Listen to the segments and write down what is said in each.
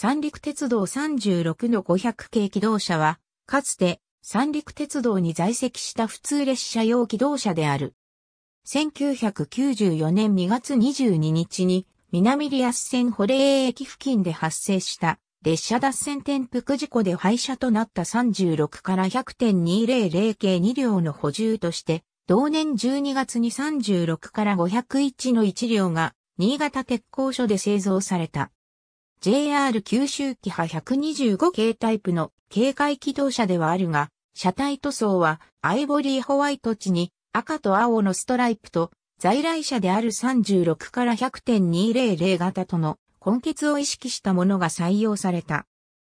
三陸鉄道36の500系機動車は、かつて三陸鉄道に在籍した普通列車用機動車である。1994年2月22日に南リアス線保冷駅付近で発生した列車脱線転覆事故で廃車となった36から100.200系2両の補充として、同年12月に36から501の1両が新潟鉄工所で製造された。JR 九州機派125系タイプの警戒機動車ではあるが、車体塗装はアイボリーホワイト地に赤と青のストライプと在来車である36から100.200型との根血を意識したものが採用された。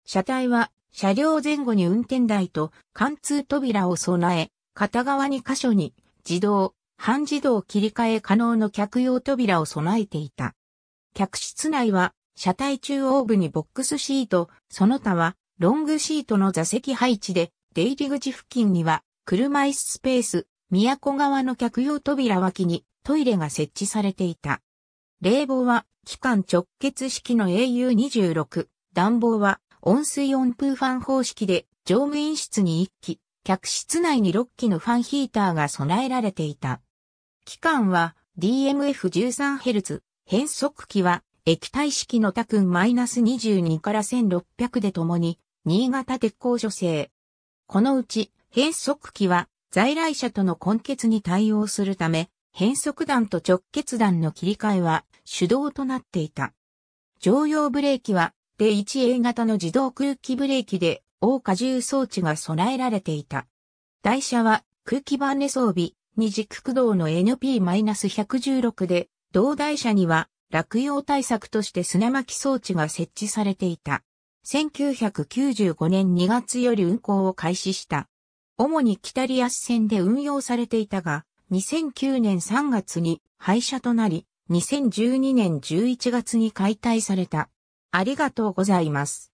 車体は車両前後に運転台と貫通扉を備え、片側2箇所に自動、半自動切り替え可能の客用扉を備えていた。客室内は車体中央部にボックスシート、その他はロングシートの座席配置で、出入り口付近には車椅子スペース、宮古側の客用扉脇にトイレが設置されていた。冷房は機関直結式の AU26、暖房は温水温風ファン方式で乗務員室に1機、客室内に6機のファンヒーターが備えられていた。機関は DMF13Hz、変速機は液体式の多君 -22 から1600で共に、新潟鉄鋼所製。このうち、変速機は、在来車との根結に対応するため、変速弾と直結弾の切り替えは手動となっていた。常用ブレーキは、で 1A 型の自動空気ブレーキで、大荷重装置が備えられていた。台車は、空気バネ装備、二軸駆動の NP-116 で、同台車には、落葉対策として砂巻装置が設置されていた。1995年2月より運行を開始した。主に北リアス線で運用されていたが、2009年3月に廃車となり、2012年11月に解体された。ありがとうございます。